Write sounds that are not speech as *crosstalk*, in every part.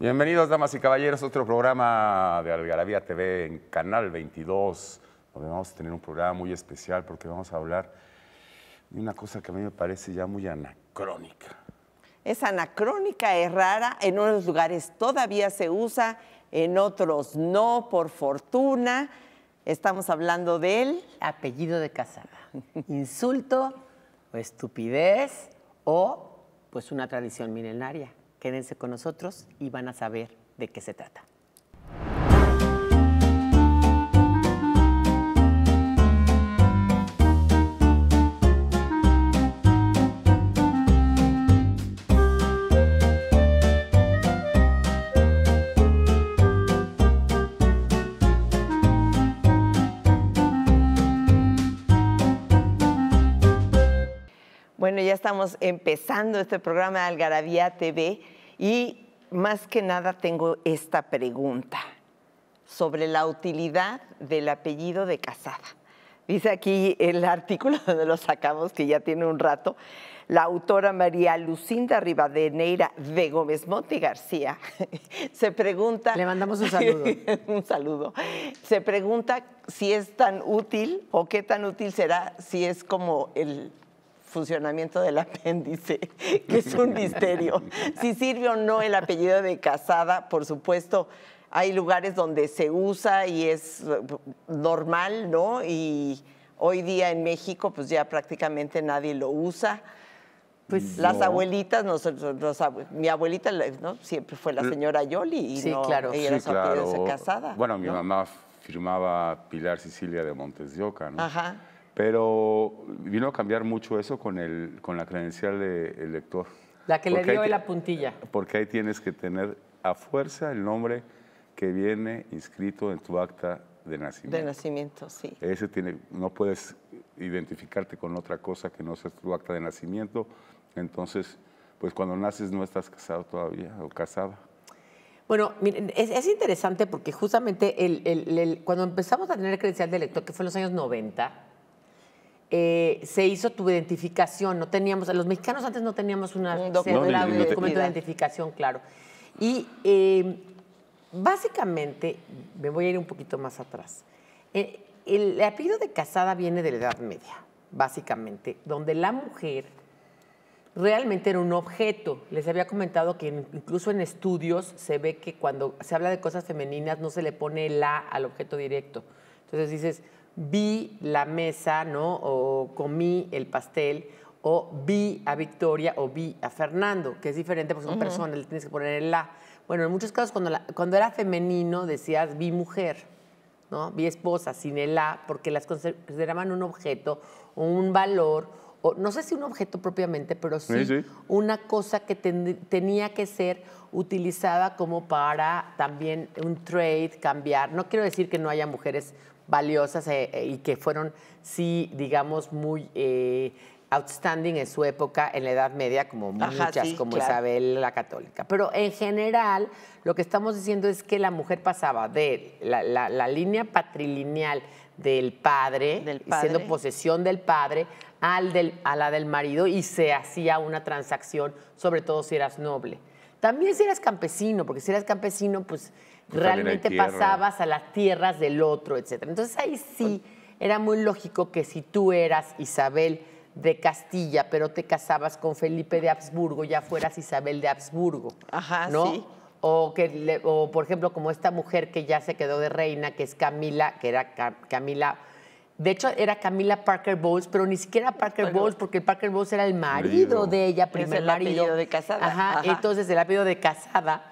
Bienvenidos, damas y caballeros, a otro programa de Algarabía TV en Canal 22, donde vamos a tener un programa muy especial porque vamos a hablar de una cosa que a mí me parece ya muy anacrónica. Es anacrónica, es rara, en unos lugares todavía se usa, en otros no, por fortuna. Estamos hablando del apellido de casada. Insulto o estupidez o pues una tradición milenaria. Quédense con nosotros y van a saber de qué se trata. ya estamos empezando este programa de Algarabía TV y más que nada tengo esta pregunta sobre la utilidad del apellido de Casada. Dice aquí el artículo *laughs* donde lo sacamos, que ya tiene un rato, la autora María Lucinda Rivadeneira de Gómez Monte García *laughs* se pregunta... Le mandamos un saludo. *laughs* un saludo. Se pregunta si es tan útil o qué tan útil será si es como el funcionamiento del apéndice, *laughs* que es un misterio. Si sirve o no el apellido de casada, por supuesto, hay lugares donde se usa y es uh, normal, ¿no? Y hoy día en México, pues ya prácticamente nadie lo usa. Pues las abuelitas, nosotros, mi abuelita siempre fue la señora Yoli y sí, no, claro. ella sí, claro. casada. Bueno, mi mamá firmaba Pilar Sicilia de Montes ¿no? Ajá. Pero vino a cambiar mucho eso con, el, con la credencial del de, lector. La que le dio la puntilla. Porque ahí tienes que tener a fuerza el nombre que viene inscrito en tu acta de nacimiento. De nacimiento, sí. Ese tiene, no puedes identificarte con otra cosa que no sea tu acta de nacimiento. Entonces, pues cuando naces no estás casado todavía o casada. Bueno, es, interesante porque justamente el, cuando empezamos a tener credencial de lector, que fue en los años 90, eh, se hizo tu identificación. No teníamos, los mexicanos antes no teníamos una un documento de identificación, claro. Y em, básicamente, me voy a ir un poquito más atrás. Eh, el apellido de casada viene de la Edad Media, básicamente, donde la mujer realmente era un objeto. Les había comentado que incluso en estudios se ve que cuando se habla de cosas femeninas no se le pone la al objeto directo. Entonces dices, vi la mesa, ¿no? O comí el pastel, o vi a Victoria o vi a Fernando, que es diferente porque es una persona, le tienes que poner el la. Bueno, en muchos casos cuando, cuando era femenino decías vi mujer, ¿no? Vi esposa sin el la, porque las consideraban un objeto o un valor, o no sé si un objeto propiamente, pero sí, una cosa que tenía que ser utilizada como para también un trade, cambiar. No quiero decir que no haya mujeres valiosas eh, eh, y que fueron, sí, digamos, muy eh, outstanding en su época, en la Edad Media, como muchas, como Isabel la Católica. Pero en general, lo que estamos diciendo es que la mujer pasaba de la, línea patrilineal del padre, del siendo posesión del padre, al del, a la del marido y se hacía una transacción, sobre todo si eras noble. También si eras campesino, porque si eras campesino, pues realmente pasabas a las tierras del otro, etc. Entonces ahí sí era muy lógico que si tú eras Isabel de Castilla, pero te casabas con Felipe de Habsburgo, ya fueras Isabel de Habsburgo. Ajá, sí. O, que por ejemplo, como esta mujer que ya se quedó de reina, que es Camila, que era Camila... De hecho, era Camila Parker Bowles, pero ni siquiera Parker Bowles, porque Parker Bowles era el marido de ella, primer el marido. de casada. Ajá. Entonces, el apellido de casada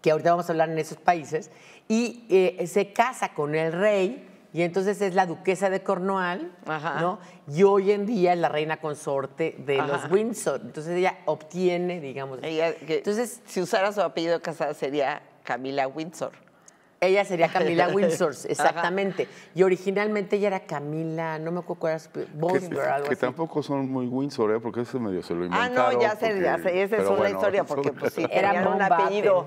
que ahorita vamos a hablar en esos países, y eh, se casa con el rey. Y entonces es la duquesa de Cornwall, ¿no? Y hoy en día es la reina consorte de los Windsor. Entonces ella obtiene, digamos. entonces, si usara su apellido casada sería Camila Windsor. Ella sería *laughs* Camila Windsor, exactamente. Y originalmente ella era Camila, no me acuerdo cuál era su... que tampoco son muy Windsor, ¿eh? porque ese medio se lo inventaron. Ah, no, ya sé, ya sé. Esa es una historia, *laughs* porque pues, sí, era un apellido,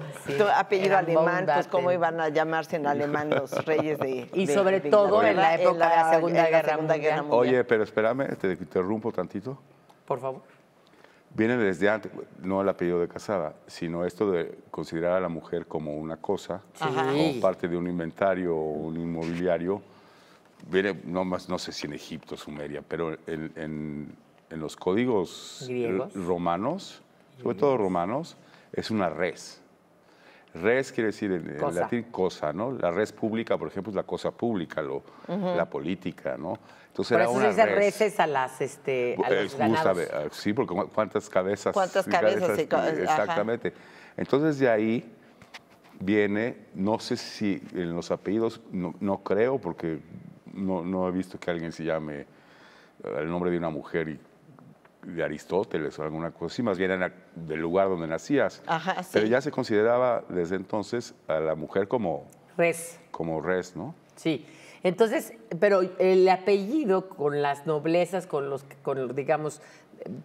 apellido alemán, pues cómo iban a llamarse en alemán los reyes de... *laughs* Y sobre todo en la época de la Segunda, Guerra, Guerra Mundial. Oye, pero espérame, te interrumpo tantito. Por favor viene desde antes, no el apellido de casada, sino esto de considerar a la mujer como una cosa, como parte de un inventario o un inmobiliario. Viene, no, más, no sé si en Egipto, Sumeria, pero en, los códigos romanos, sobre todo romanos, es una res. Res quiere decir en, latín cosa, ¿no? La res pública, por ejemplo, es la cosa pública, lo, la política, ¿no? Entonces era una se dice a las este ah, sí, porque cuántas cabezas. Cuántas cabezas. exactamente. Entonces de ahí viene, no sé si en los apellidos, no, creo porque no, no he visto que alguien se llame eh, el nombre de una mujer y de Aristóteles o alguna cosa así, más bien era del lugar donde nacías. Pero ya se consideraba desde entonces a la mujer como... Res. Como res, ¿no? Sí. Entonces, pero el apellido con las noblezas, con los, con, digamos,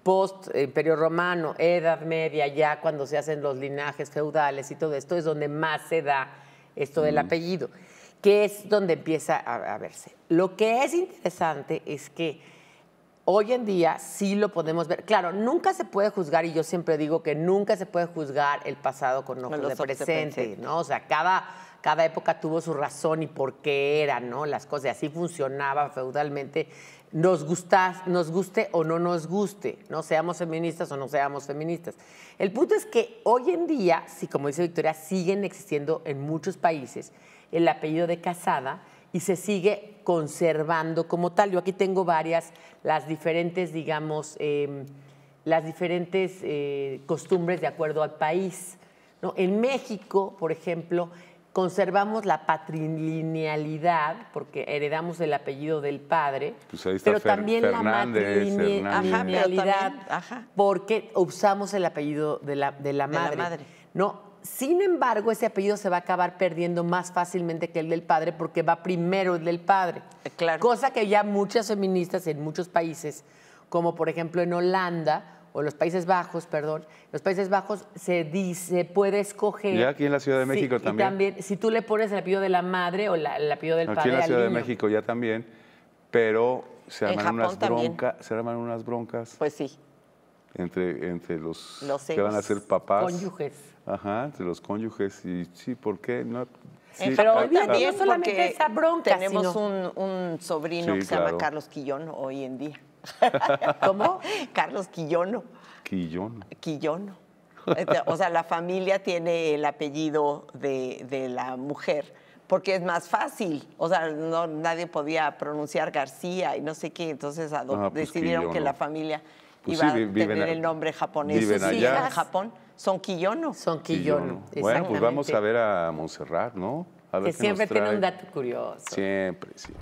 post Imperio Romano, Edad Media, ya cuando se hacen los linajes feudales y todo esto, es donde más se da esto del mm. apellido, que es donde empieza a verse. Lo que es interesante es que Hoy en día sí lo podemos ver. Claro, nunca se puede juzgar, y yo siempre digo que nunca se puede juzgar el pasado con ojos de presente, ¿no? O sea, cada, cada época tuvo su razón y por qué eran, ¿no? Las cosas, y así funcionaba feudalmente. Nos, nos guste o no nos guste, no seamos feministas o no seamos feministas. El punto es que hoy en día, sí, como dice Victoria, siguen existiendo en muchos países el apellido de casada y se sigue conservando como tal. Yo aquí tengo varias, las diferentes, digamos, em, las diferentes eh, costumbres de acuerdo al país. ¿no? En México, por ejemplo, conservamos la patrilinealidad, porque heredamos el apellido del padre, pues pero también la matrilinealidad, porque usamos el apellido de la, madre. De la madre. No, sin embargo, ese apellido se va a acabar perdiendo más fácilmente que el del padre porque va primero el del padre. Eh, claro. Cosa que ya muchas feministas en muchos países, como por ejemplo en Holanda, o los Países Bajos, perdón, los Países Bajos se dice, puede escoger. Y aquí en la Ciudad de México también. Si tú le pones el apellido de la madre o la, el apellido del padre. Aquí en la Ciudad de México ya también, pero se arman, unas, bronca, se arman unas broncas. Pues sí. Entre, entre los, los que van a ser papás. Cónyuges. Ajá, de los cónyuges y sí, ¿por qué? No, eh, pero hoy también solamente esa bronca, tenemos un, sobrino que se llama Carlos Quillono hoy en día. *laughs* ¿Cómo? Carlos Quillono. Quillono. Quillono. Este, o sea, la familia tiene el apellido de, la mujer porque es más fácil. O sea, no, nadie podía pronunciar García y no sé qué. Entonces ah, pues decidieron que la familia pues iba a tener el nombre japonés. Viven allá. en Japón. Son Son quillonos. Bueno, pues vamos a ver a Montserrat, ¿no? A ver que siempre tiene un dato curioso. Siempre, sí.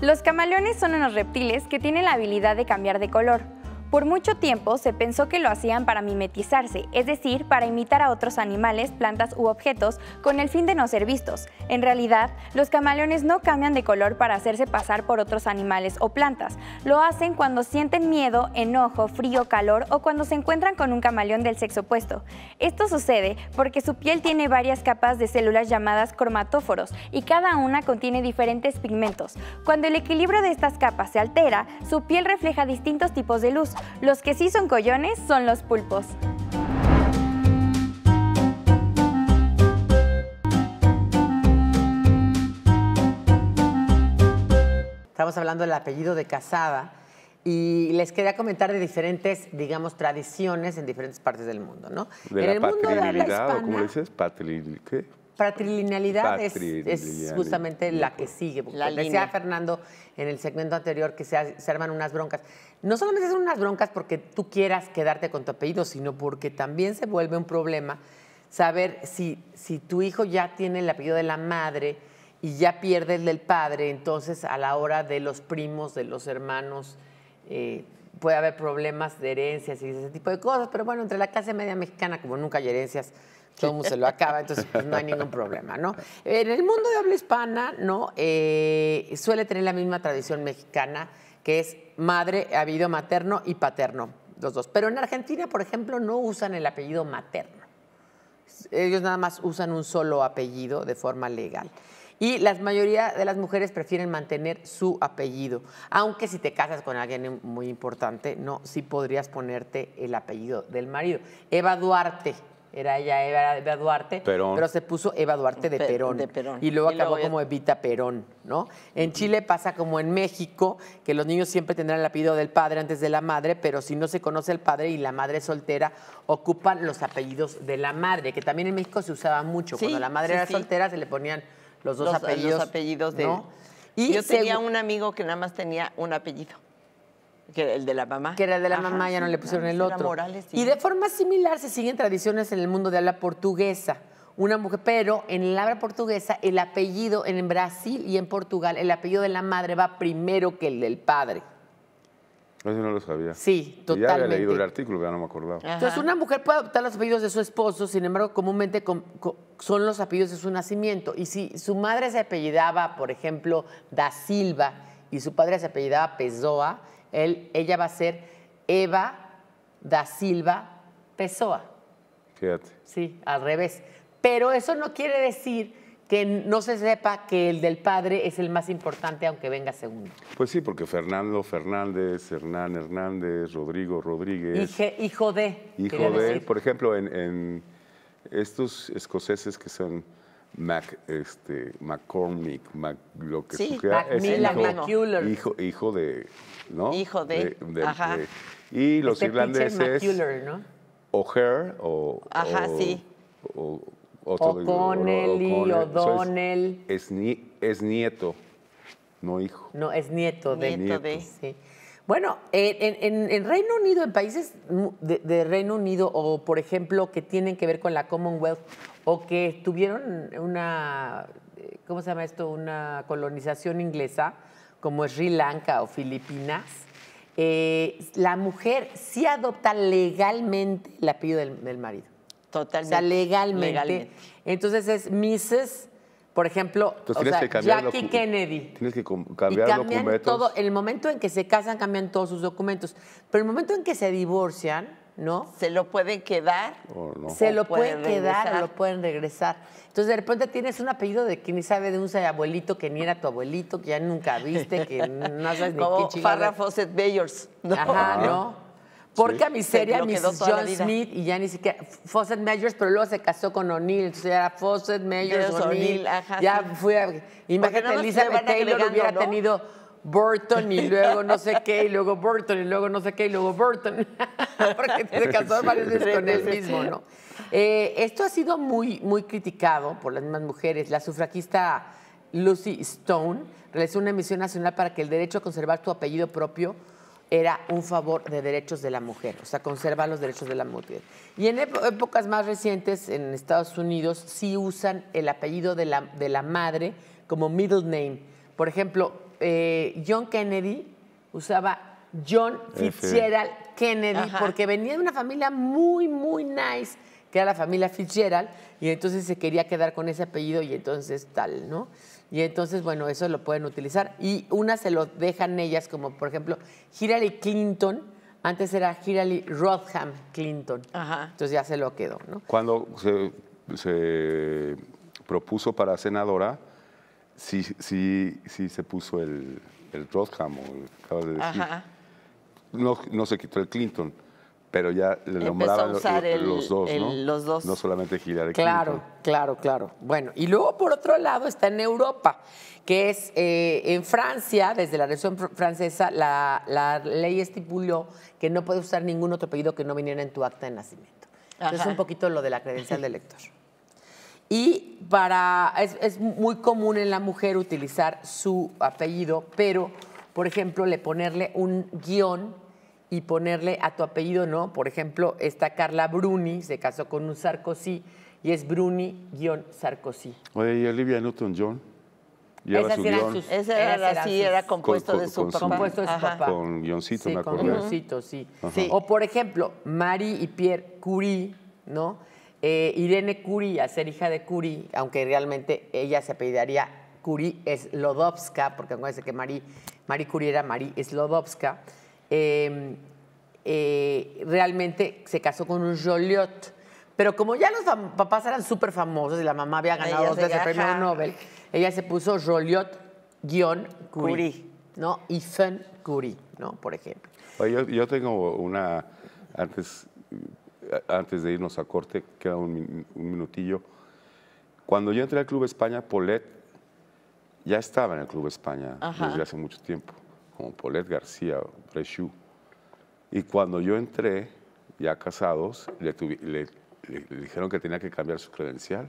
Los camaleones son unos reptiles que tienen la habilidad de cambiar de color. Por mucho tiempo se pensó que lo hacían para mimetizarse, es decir, para imitar a otros animales, plantas u objetos con el fin de no ser vistos. En realidad, los camaleones no cambian de color para hacerse pasar por otros animales o plantas. Lo hacen cuando sienten miedo, enojo, frío, calor o cuando se encuentran con un camaleón del sexo opuesto. Esto sucede porque su piel tiene varias capas de células llamadas cromatóforos y cada una contiene diferentes pigmentos. Cuando el equilibrio de estas capas se altera, su piel refleja distintos tipos de luz los que sí son collones son los pulpos. Estamos hablando del apellido de Casada y les quería comentar de diferentes, digamos, tradiciones en diferentes partes del mundo, ¿no? en el mundo de la ¿cómo le dices? ¿Qué? Para trilinealidad es, justamente la que sigue. La decía Fernando en el segmento anterior que se, arman unas broncas. No solamente son unas broncas porque tú quieras quedarte con tu apellido, sino porque también se vuelve un problema saber si, si tu hijo ya tiene el apellido de la madre y ya pierde el del padre, entonces a la hora de los primos, de los hermanos, eh, puede haber problemas de herencias y ese tipo de cosas. Pero bueno, entre la clase media mexicana, como nunca hay herencias, todo se lo acaba, entonces pues, no hay ningún problema, ¿no? En el mundo de habla hispana, ¿no? Eh, suele tener la misma tradición mexicana, que es madre, habido materno y paterno, los dos. Pero en Argentina, por ejemplo, no usan el apellido materno. Ellos nada más usan un solo apellido de forma legal. Y la mayoría de las mujeres prefieren mantener su apellido. Aunque si te casas con alguien muy importante, no, sí podrías ponerte el apellido del marido. Eva Duarte, era ella Eva, Duarte, pero se puso Eva Duarte de, Perón, Y luego acabó como Evita Perón, ¿no? En Chile pasa como en México, que los niños siempre tendrán el apellido del padre antes de la madre, pero si no se conoce el padre y la madre es soltera, ocupan los apellidos de la madre, que también en México se usaba mucho. Cuando la madre era soltera se le ponían los dos apellidos. Los apellidos de... Y yo tenía un amigo que nada más tenía un apellido. Que el de la mamá. Que era el de la mamá, ya no le pusieron el otro. Y de forma similar se siguen tradiciones en el mundo de habla portuguesa. Una mujer, pero en el habla portuguesa, el apellido en Brasil y en Portugal, el apellido de la madre va primero que el del padre. Eso no lo sabía. Sí, totalmente. Y ya había leído el artículo, ya no me acordaba. Entonces, una mujer puede adoptar los apellidos de su esposo, sin embargo, comúnmente son los apellidos de su nacimiento. Y si su madre se apellidaba, por ejemplo, da Silva, y su padre se apellidaba Pessoa ella va a ser Eva da Silva Pessoa. Fíjate. Sí, al revés. Pero eso no quiere decir que no se sepa que el del padre es el más importante, aunque venga segundo. Pues sí, porque Fernando Fernández, Hernán Hernández, Rodrigo Rodríguez. hijo de. Hijo de. Por ejemplo, en, estos escoceses que son Mac, este, McCormick, Mac, lo que sí, sea. hijo, hijo, de, ¿no? Hijo de, y los este irlandeses. es ¿no? O'Hare o. Ajá, sí. O, O'Connell, O'Donnell. Es, ni, es, nieto, no hijo. No, es nieto de. Nieto de. Sí. Bueno, en, Reino Unido, en países de, Reino Unido o, por ejemplo, que tienen que ver con la Commonwealth o que tuvieron una, ¿cómo se llama esto? Una colonización inglesa, como Sri Lanka o Filipinas, eh, la mujer sí adopta legalmente el apellido del, marido. Totalmente. O sea, legalmente. Entonces es Mrs. Por ejemplo, Jackie Kennedy. Tienes que cambiar y documentos. Todo, el momento en que se casan cambian todos sus documentos. Pero el momento en que se divorcian, ¿no? Se lo pueden quedar. Se lo pueden, quedar o lo pueden regresar. Entonces, de repente tienes un apellido de quien ni sabe de un abuelito que ni era tu abuelito, que ya nunca viste, que *laughs* no sabes ni Como qué Farrah Fawcett Bayers. Ajá, ¿no? Porque a miseria, Mrs. John Smith y ya ni siquiera. Fawcett Majors, pero luego se casó con O'Neill. Entonces sea, era Fawcett Majors, O'Neill. Ya fui a. Imagínate, Elizabeth Taylor hubiera tenido Burton y *laughs* luego no sé qué, y luego Burton y luego no sé qué, y luego Burton. *laughs* Porque se casó varias veces con él mismo, ¿no? Eh, esto ha sido muy, muy criticado por las mismas mujeres. La sufragista Lucy Stone realizó una emisión nacional para que el derecho a conservar tu apellido propio era un favor de derechos de la mujer, o sea, conserva los derechos de la mujer. Y en épocas más recientes, en Estados Unidos, sí usan el apellido de la, de la madre como middle name. Por ejemplo, eh, John Kennedy usaba John Fitzgerald Kennedy porque venía de una familia muy, muy nice, que era la familia Fitzgerald, y entonces se quería quedar con ese apellido y entonces tal, ¿no? Y entonces, bueno, eso lo pueden utilizar. Y una se lo dejan ellas, como por ejemplo Hillary Clinton, antes era Hillary Rodham Clinton. Entonces ya se lo quedó, ¿no? Cuando se propuso para senadora, sí, sí, sí se puso el, el o acabas de decir. Ajá. No, no se quitó el Clinton, pero ya le nombraban los, dos, ¿no? solamente Hillary claro, Clinton. Claro, claro, claro. Bueno, y luego por otro lado está en Europa, que es eh, en Francia, desde la Revolución Francesa, la, la, ley estipuló que no puedes usar ningún otro apellido que no viniera en tu acta de nacimiento. es un poquito lo de la credencial de lector. Y para, es, es, muy común en la mujer utilizar su apellido, pero, por ejemplo, le ponerle un guión y ponerle a tu apellido, ¿no? Por ejemplo, esta Carla Bruni se casó con un Sarkozy y es Bruni-Sarkozy. Oye, y Olivia Newton-John. Esa su era, así, era compuesto de su papá. Compuesto de su papá. Con guioncito, sí, me Con guioncito, sí. sí. O, por ejemplo, Marie y Pierre Curie, ¿no? Eh, Irene Curie, a ser hija de Curie, aunque realmente ella se apellidaría Curie Slodowska, porque acuérdense que Marie, Curie era Marie Slodowska, em, eh, realmente se casó con un Joliot. Pero como ya los papás eran súper famosos y la mamá había ganado dos veces el premio Nobel, ella se puso Joliot-Curie. Curie. no Ethan Curie, ¿no? Por ejemplo. Yo, yo tengo una. Antes antes de irnos a corte, queda un, minutillo. Cuando yo entré al Club España, Polet ya estaba en el Club España desde hace mucho tiempo, como Polet García, Prechú. Y cuando yo entré, ya casados, le, le dijeron que tenía que cambiar su credencial.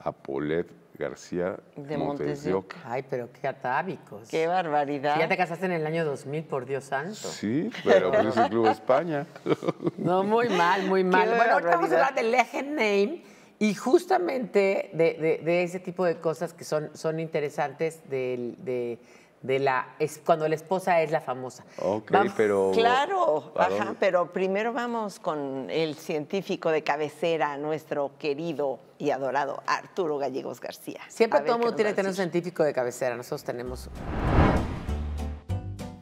Apolet García de Montes, Ay, pero qué atávicos. Qué barbaridad. Si ya te casaste en el año 2000, por Dios santo. Sí, pero pues es el Club España. *laughs* No, muy mal, muy mal. bueno, ahorita vamos a hablar del legend name y justamente de, ese tipo de cosas que son, interesantes del, de de la cuando la esposa es la famosa. Ok, pero claro, ajá, pero primero vamos con el científico de cabecera, nuestro querido y adorado Arturo Gallegos García. Siempre todo mundo tiene que tener un científico de cabecera, nosotros tenemos.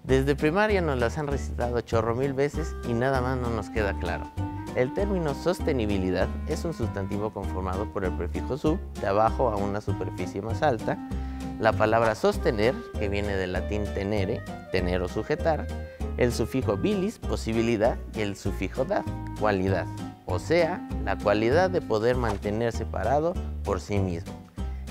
Desde primaria nos las han recitado chorro mil veces y nada más no nos queda claro. El término sostenibilidad es un sustantivo conformado por el prefijo sub, de abajo a una superficie más alta, la palabra sostener, que viene del latín tenere, tener o sujetar, el sufijo bilis, posibilidad, y el sufijo dad, cualidad, o sea, la cualidad de poder mantenerse parado por sí mismo.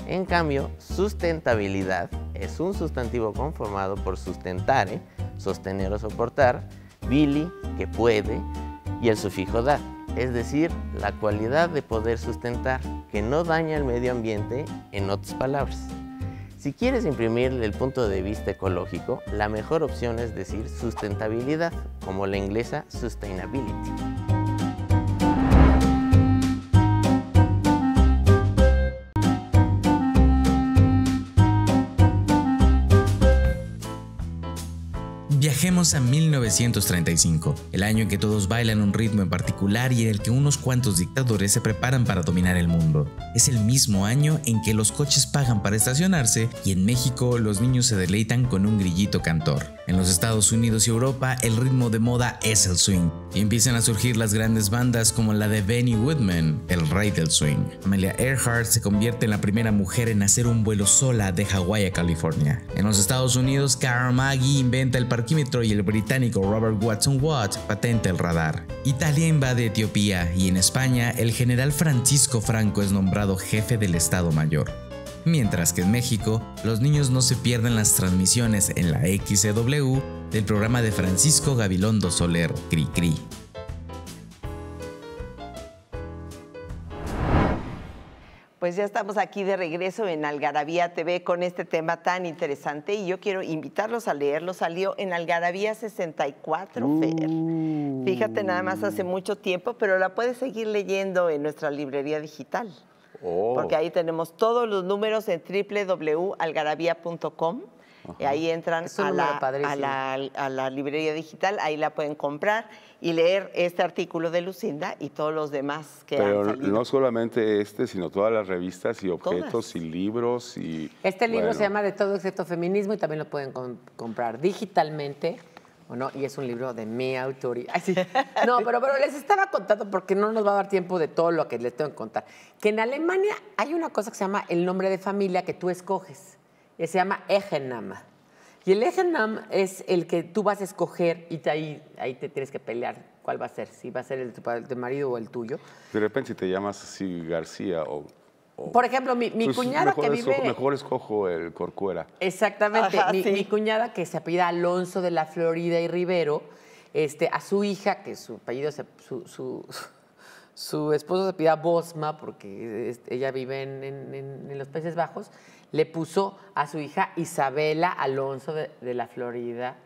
En cambio, sustentabilidad es un sustantivo conformado por sustentare, sostener o soportar, bili, que puede, y el sufijo dad, es decir, la cualidad de poder sustentar, que no daña el medio ambiente, en otras palabras. Si quieres imprimir el punto de vista ecológico, la mejor opción es decir sustentabilidad, como la inglesa sustainability. a 1935, el año en que todos bailan un ritmo en particular y en el que unos cuantos dictadores se preparan para dominar el mundo. Es el mismo año en que los coches pagan para estacionarse y en México los niños se deleitan con un grillito cantor. En los Estados Unidos y Europa el ritmo de moda es el swing y empiezan a surgir las grandes bandas como la de Benny Woodman, el rey del swing. Amelia Earhart se convierte en la primera mujer en hacer un vuelo sola de Hawái a California. En los Estados Unidos, Car Maggi inventa el parquímetro y el británico Robert Watson Watt patenta el radar. Italia invade Etiopía y en España el general Francisco Franco es nombrado jefe del Estado Mayor. Mientras que en México, los niños no se pierden las transmisiones en la XCW del programa de Francisco Gabilondo Soler, Cri Cri. Pues ya estamos aquí de regreso en Algarabía TV con este tema tan interesante y yo quiero invitarlos a leerlo. Salió en Algarabía 64, uh. Fíjate nada más hace mucho tiempo, pero la puedes seguir leyendo en nuestra librería digital. Oh. Porque ahí tenemos todos los números en www.algarabía.com. Ahí entran a la, a, a la librería digital, ahí la pueden comprar y leer este artículo de Lucinda y todos los demás que han salido. no solamente este, sino todas las revistas y objetos y libros y Este libro se llama De todo excepto feminismo y también lo pueden comprar digitalmente. ¿O no? Y es un libro de mi autoría. No, *laughs* pero, pero les estaba contando, porque no nos va a dar tiempo de todo lo que les tengo que contar, que en Alemania hay una cosa que se llama el nombre de familia que tú escoges, que se llama Egenama. Y el eje es el que tú vas a escoger y ahí, ahí te tienes que pelear cuál va a ser, si va a ser el de tu, marido o el tuyo. De repente si te llamas así García o Por ejemplo, mi, pues, cuñada que vive... mejor escojo el Corcuera. Exactamente. mi, cuñada que se apellida Alonso de la Florida y Rivero, este, a su hija, que su apellido, su, su esposo se pida Bosma, porque ella vive en, los Países Bajos, le puso a su hija Isabela Alonso de, la Florida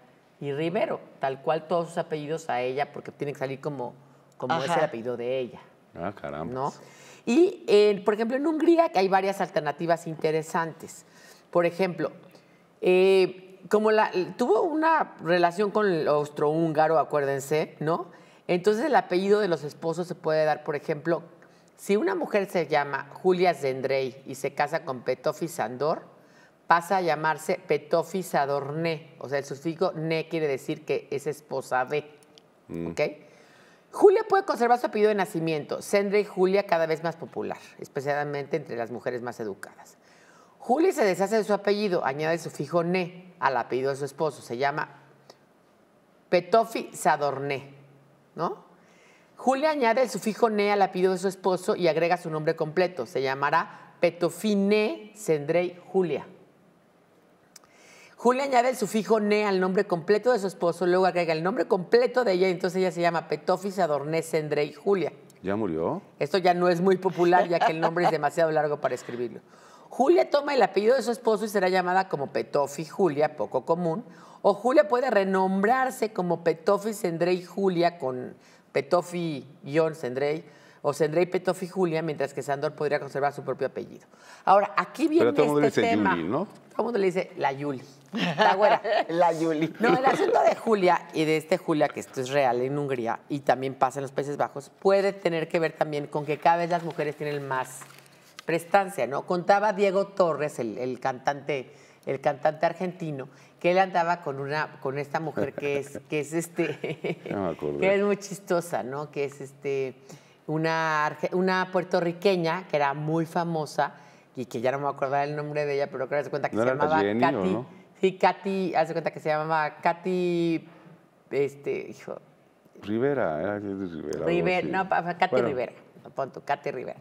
y Rivero, tal cual todos sus apellidos a ella, porque tiene que salir como, como apellido de ella. Ah, caramba. ¿no? Y, por ejemplo, en Hungría hay varias alternativas interesantes. Por ejemplo, eh, como la, tuvo una relación con el austrohúngaro, acuérdense, ¿no? Entonces el apellido de los esposos se puede dar, por ejemplo, si una mujer se llama Julia Zendrey y se casa con Petofi Sandor, pasa a llamarse Petofi Sadorné. O sea, el sufijo ne quiere decir que es esposa de. Mm. Julia puede conservar su apellido de nacimiento. Zendrey Julia cada vez más popular, especialmente entre las mujeres más educadas. Julia se deshace de su apellido, añade el sufijo ne al apellido de su esposo. Se llama Petofi Sadorné. ¿no? Julia añade el sufijo ne al apellido de su esposo y agrega su nombre completo. Se llamará Petofine Sendrey Julia. Julia añade el sufijo ne al nombre completo de su esposo, luego agrega el nombre completo de ella y entonces ella se llama Petofis Adorné Sendrey Julia. ¿Ya murió? Esto ya no es muy popular ya que el nombre es demasiado largo para escribirlo. Julia toma el apellido de su esposo y será llamada como Petofi Julia, poco común, o Julia puede renombrarse como Petofi Sendrey Julia con Petofi-Sendrey John o Sendrey Petofi Julia, mientras que Sandor podría conservar su propio apellido. Ahora, aquí viene Pero todo este mundo dice tema. ¿no? Todo el mundo le dice la Yuli, la güera. *laughs* la Yuli. No, el asunto de Julia y de este Julia, que esto es real en Hungría y también pasa en los Países Bajos, puede tener que ver también con que cada vez las mujeres tienen más prestancia, ¿no? Contaba Diego Torres, el, el cantante el cantante argentino, que él andaba con una, con esta mujer que es, que es este, *laughs* que es muy chistosa, ¿no? Que es este una, una puertorriqueña que era muy famosa y que ya no me acuerdo el nombre de ella, pero creo que cuenta que se llamaba Katy. Sí, hace cuenta que se llamaba Katy, este, Rivera, era Rivera. Rivera, no, Katy Rivera, pon Katy Rivera.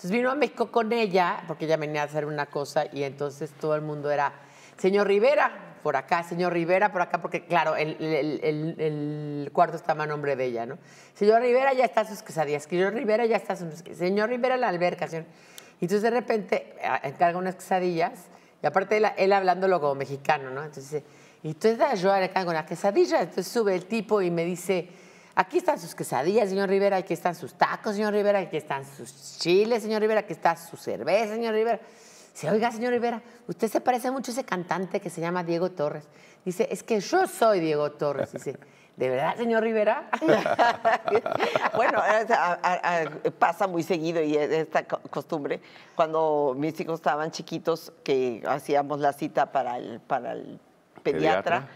Entonces vino a México con ella, porque ella venía a hacer una cosa y entonces todo el mundo era, señor Rivera, por acá, señor Rivera, por acá, porque claro, el, cuarto está a nombre de ella, ¿no? Señor Rivera ya está sus quesadillas, señor Rivera ya está sus señor Rivera la alberca, señor. Y entonces de repente ah, encarga unas quesadillas y aparte él, él hablándolo como mexicano, ¿no? Entonces dice, y entonces yo le encargo las quesadillas, entonces sube el tipo y me dice, Aquí están sus quesadillas, señor Rivera, aquí están sus tacos, señor Rivera, aquí están sus chiles, señor Rivera, aquí está su cerveza, señor Rivera. Se oiga, señor Rivera, usted se parece mucho a ese cantante que se llama Diego Torres. Dice, es que yo soy Diego Torres. Dice, ¿de verdad, señor Rivera? *laughs* bueno, pasa muy seguido y esta costumbre, cuando mis hijos estaban chiquitos, que hacíamos la cita para el, para el ¿Pediatra?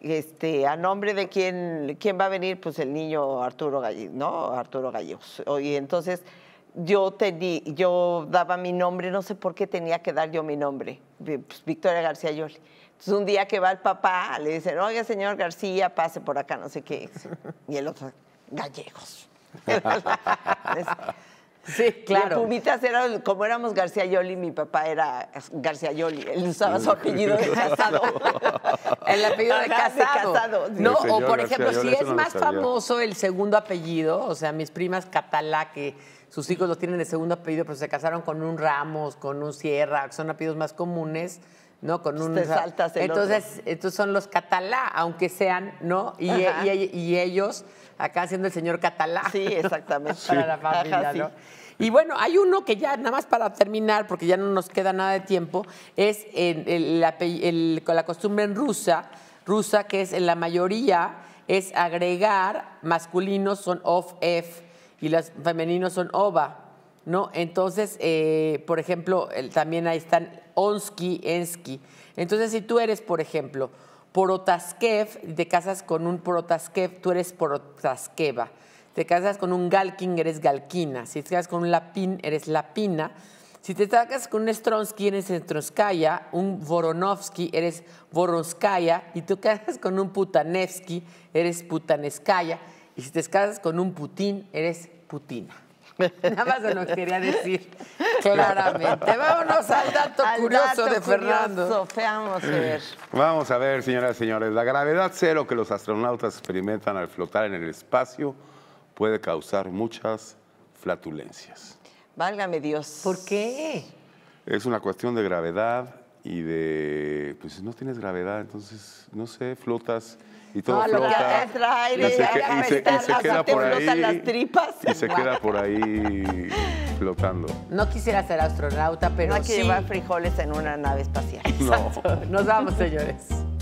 este, a nombre de quién, quién va a venir, pues el niño Arturo Gallegos, ¿no? Arturo Gallegos. Y entonces yo yo daba mi nombre, no sé por qué tenía que dar yo mi nombre, pues, Victoria García Yoli. Entonces un día que va el papá, le dicen, oiga señor García, pase por acá, no sé qué. Y el otro, Gallegos. *laughs* Sí, *laughs* claro. Pumitas era, como éramos García Yoli, mi papá era García Yoli. Él usaba su apellido de *laughs* casado. *laughs* el apellido de casado. No, o por ejemplo, si es más famoso el segundo apellido, o sea, mis primas catalá que sus hijos los tienen de segundo apellido, pero se casaron con un Ramos, con un Sierra, son apellidos más comunes. ¿no? Con un, entonces, estos son los catalá, aunque sean, ¿no? Y, ellos acá siendo el señor catalá. Sí, exactamente. Para la familia, ¿no? Y bueno, hay uno que ya, nada más para terminar, porque ya no nos queda nada de tiempo, es el, la costumbre en rusa, rusa que es en la mayoría, es agregar masculinos son of f y los femeninos son ova. ¿No? Entonces, eh, por ejemplo, también ahí están Onsky, enski. Entonces, si tú eres, por ejemplo, Porotaskev, te casas con un Porotaskev, tú eres Porotaskeva te casas con un Galkin, eres Galkina. Si te casas con un Lapin, eres Lapina. Si te casas con un Stronsky, eres Stronskaya. Un Voronovsky, eres Voronskaya. Y tú casas con un Putanevsky, eres Putaneskaya. Y si te casas con un Putin, eres Putina. *laughs* Nada más se nos quería decir *laughs* claramente. Vámonos al dato curioso de Fernando. a ver. Vamos a ver, señoras y señores. La gravedad cero que los astronautas experimentan al flotar en el espacio puede causar muchas flatulencias. Válgame Dios. ¿Por qué? Es una cuestión de gravedad y de, pues no tienes gravedad, entonces, no sé, flotas y todo flota. Lo que y se, queda por ahí. Y se queda por ahí flotando. No quisiera ser astronauta, pero No hay que llevar frijoles en una nave espacial. *laughs* No. Nos vamos, señores.